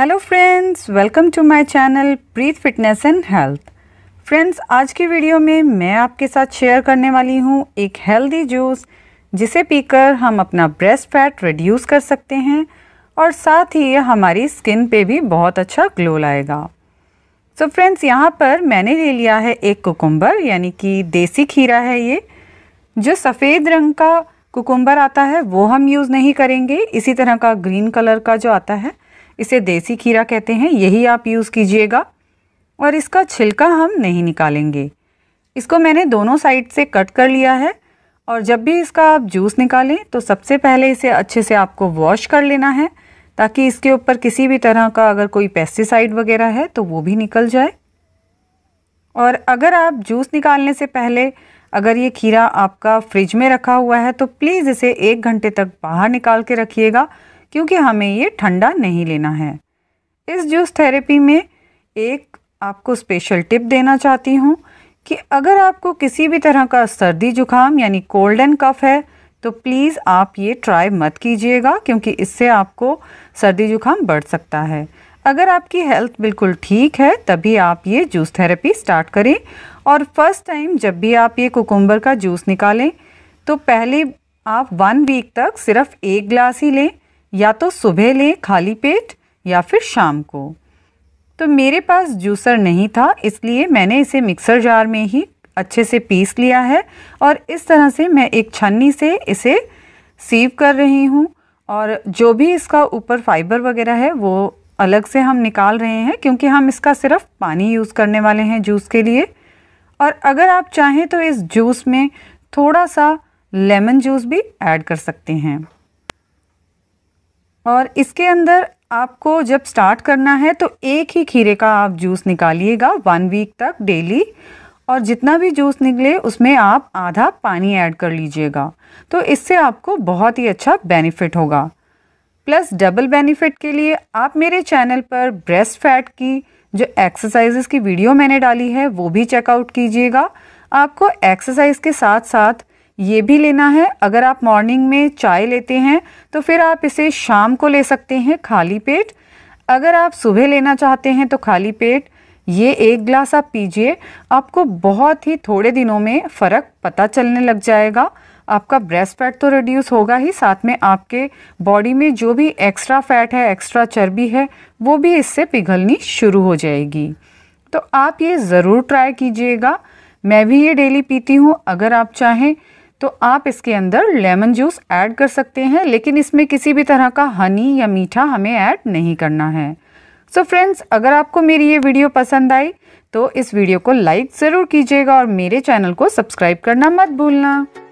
hello friends welcome to my channel Preet fitness and health friends आज की video में मैं आपके साथ शेयर करने वाली हूँ एक हेल्दी जूस जिसे पीकर हम अपना ब्रेस्ट फैट रिड्यूस कर सकते हैं और साथ ही यह हमारी स्किन पे भी बहुत अच्छा ग्लो लाएगा सो फ्रेंड्स यहाँ पर मैंने ले लिया है एक कुकुम्बर यानी कि देसी खीरा है ये जो सफ़ेद रंग का कुकुम्बर आता है वो हम यूज़ नहीं करेंगे इसी तरह का ग्रीन कलर का जो आता है इसे देसी खीरा कहते हैं यही आप यूज़ कीजिएगा और इसका छिलका हम नहीं निकालेंगे इसको मैंने दोनों साइड से कट कर लिया है और जब भी इसका आप जूस निकालें तो सबसे पहले इसे अच्छे से आपको वॉश कर लेना है ताकि इसके ऊपर किसी भी तरह का अगर कोई पेस्टिसाइड वगैरह है तो वो भी निकल जाए और अगर आप जूस निकालने से पहले अगर ये खीरा आपका फ्रिज में रखा हुआ है तो प्लीज़ इसे एक घंटे तक बाहर निकाल के रखिएगा क्योंकि हमें ये ठंडा नहीं लेना है इस जूस थेरेपी में एक आपको स्पेशल टिप देना चाहती हूँ कि अगर आपको किसी भी तरह का सर्दी जुकाम यानी कोल्ड एंड कफ है तो प्लीज़ आप ये ट्राई मत कीजिएगा क्योंकि इससे आपको सर्दी जुकाम बढ़ सकता है अगर आपकी हेल्थ बिल्कुल ठीक है तभी आप ये जूस थेरेपी स्टार्ट करें और फर्स्ट टाइम जब भी आप ये कुकुम्बर का जूस निकालें तो पहले आप वन वीक तक सिर्फ एक ग्लास ही लें या तो सुबह लें खाली पेट या फिर शाम को तो मेरे पास जूसर नहीं था इसलिए मैंने इसे मिक्सर जार में ही अच्छे से पीस लिया है और इस तरह से मैं एक छन्नी से इसे सीव कर रही हूँ और जो भी इसका ऊपर फाइबर वगैरह है वो अलग से हम निकाल रहे हैं क्योंकि हम इसका सिर्फ पानी यूज़ करने वाले हैं जूस के लिए और अगर आप चाहें तो इस जूस में थोड़ा सा लेमन जूस भी ऐड कर सकते हैं और इसके अंदर आपको जब स्टार्ट करना है तो एक ही खीरे का आप जूस निकालिएगा वन वीक तक डेली और जितना भी जूस निकले उसमें आप आधा पानी ऐड कर लीजिएगा तो इससे आपको बहुत ही अच्छा बेनिफिट होगा प्लस डबल बेनिफिट के लिए आप मेरे चैनल पर ब्रेस्ट फैट की जो एक्सरसाइजेस की वीडियो मैंने डाली है वो भी चेकआउट कीजिएगा आपको एक्सरसाइज के साथ साथ ये भी लेना है अगर आप मॉर्निंग में चाय लेते हैं तो फिर आप इसे शाम को ले सकते हैं खाली पेट अगर आप सुबह लेना चाहते हैं तो खाली पेट ये एक ग्लास आप पीजिए आपको बहुत ही थोड़े दिनों में फ़र्क पता चलने लग जाएगा आपका ब्रेस्ट फैट तो रिड्यूस होगा ही साथ में आपके बॉडी में जो भी एक्स्ट्रा फैट है एक्स्ट्रा चर्बी है वो भी इससे पिघलनी शुरू हो जाएगी तो आप ये ज़रूर ट्राई कीजिएगा मैं भी ये डेली पीती हूँ अगर आप चाहें तो आप इसके अंदर लेमन जूस ऐड कर सकते हैं लेकिन इसमें किसी भी तरह का हनी या मीठा हमें ऐड नहीं करना है सो so फ्रेंड्स अगर आपको मेरी ये वीडियो पसंद आई तो इस वीडियो को लाइक ज़रूर कीजिएगा और मेरे चैनल को सब्सक्राइब करना मत भूलना